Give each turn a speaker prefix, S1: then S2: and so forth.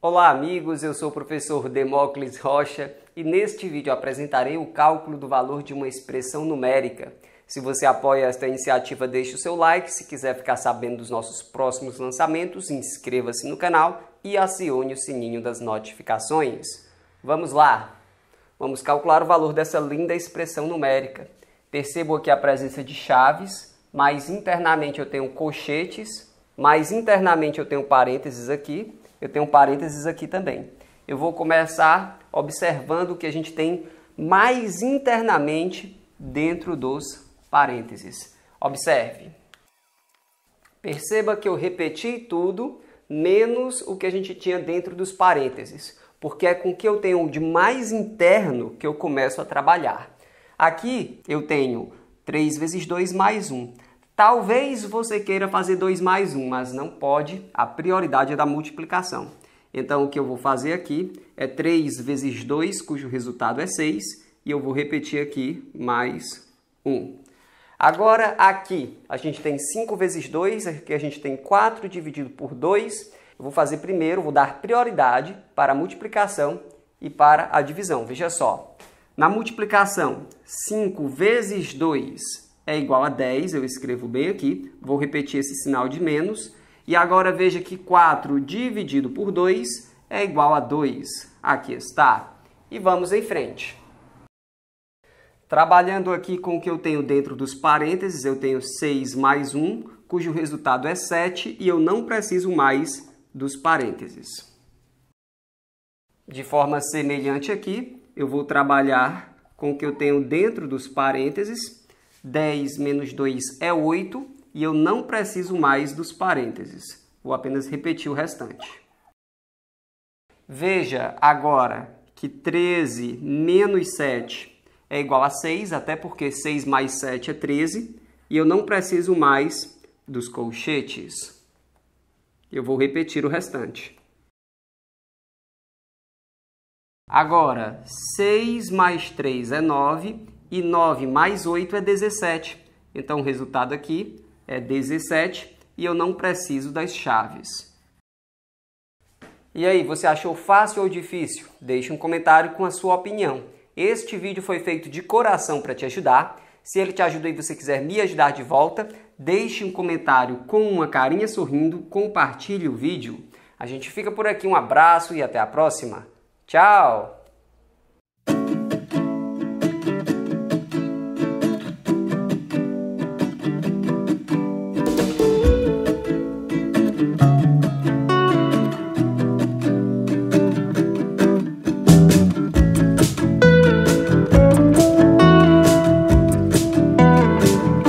S1: Olá, amigos. Eu sou o professor Demócles Rocha e neste vídeo apresentarei o cálculo do valor de uma expressão numérica. Se você apoia esta iniciativa, deixe o seu like. Se quiser ficar sabendo dos nossos próximos lançamentos, inscreva-se no canal e acione o sininho das notificações. Vamos lá! Vamos calcular o valor dessa linda expressão numérica. Percebo aqui a presença de chaves, mais internamente eu tenho colchetes, mais internamente eu tenho parênteses aqui, eu tenho um parênteses aqui também. Eu vou começar observando o que a gente tem mais internamente dentro dos parênteses. Observe. Perceba que eu repeti tudo, menos o que a gente tinha dentro dos parênteses, porque é com o que eu tenho de mais interno que eu começo a trabalhar. Aqui eu tenho 3 vezes 2 mais 1. Talvez você queira fazer 2 mais 1, mas não pode, a prioridade é da multiplicação. Então, o que eu vou fazer aqui é 3 vezes 2, cujo resultado é 6, e eu vou repetir aqui mais 1. Agora, aqui, a gente tem 5 vezes 2, aqui a gente tem 4 dividido por 2. Eu vou fazer primeiro, vou dar prioridade para a multiplicação e para a divisão. Veja só, na multiplicação, 5 vezes 2 é igual a 10, eu escrevo bem aqui, vou repetir esse sinal de menos, e agora veja que 4 dividido por 2 é igual a 2. Aqui está. E vamos em frente. Trabalhando aqui com o que eu tenho dentro dos parênteses, eu tenho 6 mais 1, cujo resultado é 7, e eu não preciso mais dos parênteses. De forma semelhante aqui, eu vou trabalhar com o que eu tenho dentro dos parênteses, 10 menos 2 é 8 e eu não preciso mais dos parênteses. Vou apenas repetir o restante. Veja agora que 13 menos 7 é igual a 6, até porque 6 mais 7 é 13, e eu não preciso mais dos colchetes. Eu vou repetir o restante. Agora, 6 mais 3 é 9 e 9 mais 8 é 17. Então, o resultado aqui é 17 e eu não preciso das chaves. E aí, você achou fácil ou difícil? Deixe um comentário com a sua opinião. Este vídeo foi feito de coração para te ajudar. Se ele te ajudou e você quiser me ajudar de volta, deixe um comentário com uma carinha sorrindo, compartilhe o vídeo. A gente fica por aqui, um abraço e até a próxima. Tchau!